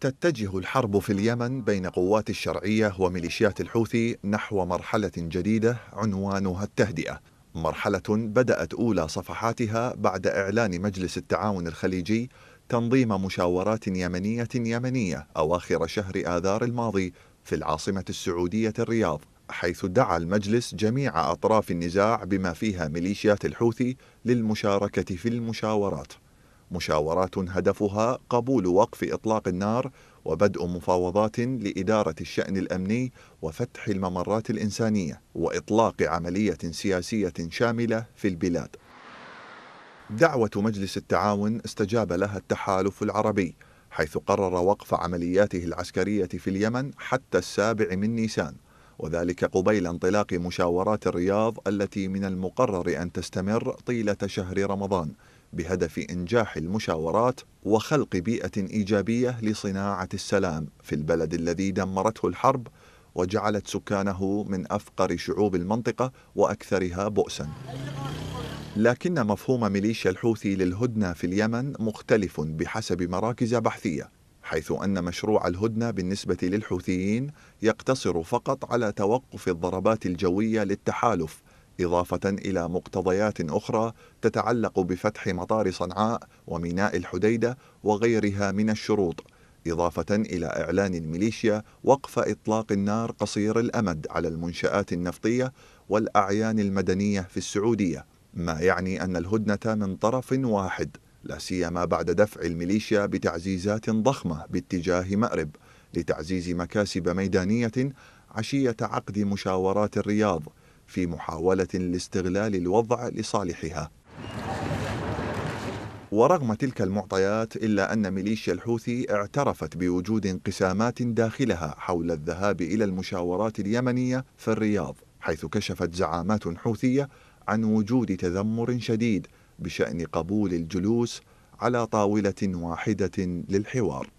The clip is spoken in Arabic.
تتجه الحرب في اليمن بين قوات الشرعية وميليشيات الحوثي نحو مرحلة جديدة عنوانها التهدئة مرحلة بدأت أولى صفحاتها بعد إعلان مجلس التعاون الخليجي تنظيم مشاورات يمنية يمنية أواخر شهر آذار الماضي في العاصمة السعودية الرياض حيث دعا المجلس جميع أطراف النزاع بما فيها ميليشيات الحوثي للمشاركة في المشاورات مشاورات هدفها قبول وقف إطلاق النار وبدء مفاوضات لإدارة الشأن الأمني وفتح الممرات الإنسانية وإطلاق عملية سياسية شاملة في البلاد. دعوة مجلس التعاون استجاب لها التحالف العربي حيث قرر وقف عملياته العسكرية في اليمن حتى السابع من نيسان وذلك قبيل انطلاق مشاورات الرياض التي من المقرر أن تستمر طيلة شهر رمضان بهدف إنجاح المشاورات وخلق بيئة إيجابية لصناعة السلام في البلد الذي دمرته الحرب وجعلت سكانه من أفقر شعوب المنطقة وأكثرها بؤسا لكن مفهوم ميليشيا الحوثي للهدنة في اليمن مختلف بحسب مراكز بحثية حيث أن مشروع الهدنة بالنسبة للحوثيين يقتصر فقط على توقف الضربات الجوية للتحالف إضافة إلى مقتضيات أخرى تتعلق بفتح مطار صنعاء وميناء الحديدة وغيرها من الشروط إضافة إلى إعلان الميليشيا وقف إطلاق النار قصير الأمد على المنشآت النفطية والأعيان المدنية في السعودية ما يعني أن الهدنة من طرف واحد لا سيما بعد دفع الميليشيا بتعزيزات ضخمة باتجاه مأرب لتعزيز مكاسب ميدانية عشية عقد مشاورات الرياض في محاولة لاستغلال الوضع لصالحها ورغم تلك المعطيات إلا أن ميليشيا الحوثي اعترفت بوجود انقسامات داخلها حول الذهاب إلى المشاورات اليمنية في الرياض حيث كشفت زعامات حوثية عن وجود تذمر شديد بشأن قبول الجلوس على طاولة واحدة للحوار